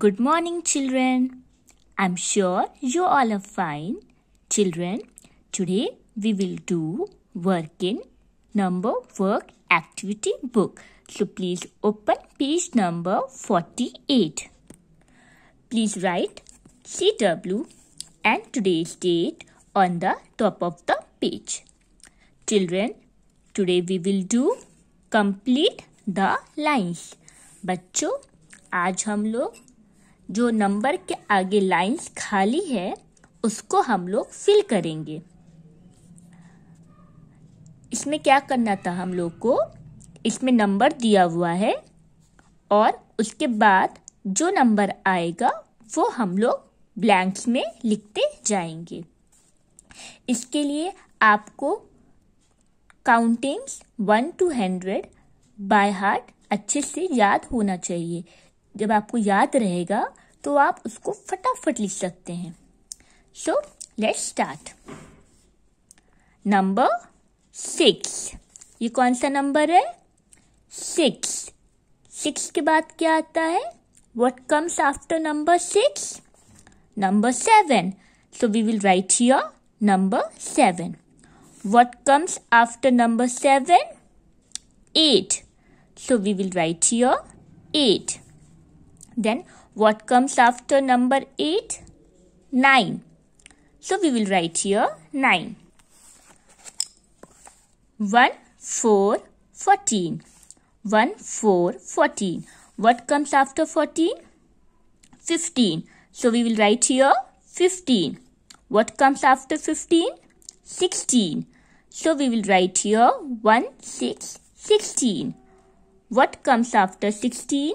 Good morning, children. I'm sure you all are fine. Children, today we will do work in number work activity book. So please open page number 48. Please write CW and today's date on the top of the page. Children, today we will do complete the lines. बच्चों आज हम लोग जो number के आगे lines खाली है उसको हम लोग फिल करेंगे इसमें क्या करना था हम लोग को इसमें नंबर दिया हुआ है और उसके बाद जो नंबर आएगा वो हम लोग ब्लैंक्स में लिखते जाएंगे इसके लिए आपको countings one two hundred by heart अच्छे से याद होना चाहिए जब आपको याद रहेगा तो आप उसको फटाफट लिख सकते हैं so let's start number six ये कौन सा नंबर है सिक्स सिक्स के बाद क्या आता है what comes after number six number seven so we will write here number seven what comes after number seven eight so we will write here eight Then what comes after number 8? 9. So we will write here 9. 1, 4, 14. 1, 4, 14. What comes after 14? 15. So we will write here 15. What comes after 15? 16. So we will write here 1, 6, 16. What comes after 16?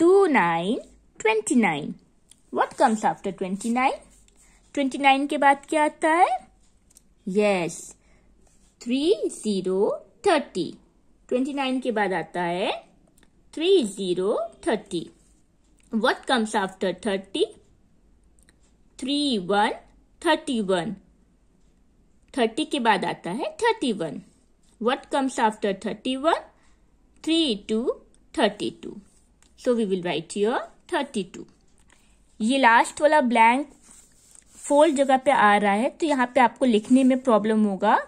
Two nine twenty nine what comes after twenty nine twenty nine के बाद क्या आता है yes three zero thirty twenty nine के बाद आता है three zero thirty what comes after thirty three one thirty one thirty के बाद आता है thirty one what comes after thirty one three two thirty two so we will write your thirty two ये last वाला blank fold जगह पे आ रहा है तो यहाँ पे आपको लिखने में प्रॉब्लम होगा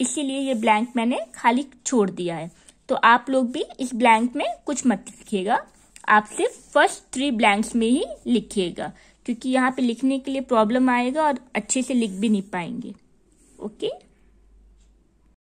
इसीलिए ये ब्लैंक मैंने खाली छोड़ दिया है तो आप लोग भी इस ब्लैंक में कुछ मत लिखिएगा आप सिर्फ फर्स्ट थ्री ब्लैंक्स में ही लिखिएगा क्योंकि यहाँ पे लिखने के लिए प्रॉब्लम आएगा और अच्छे से लिख भी नहीं पाएंगे ओके okay?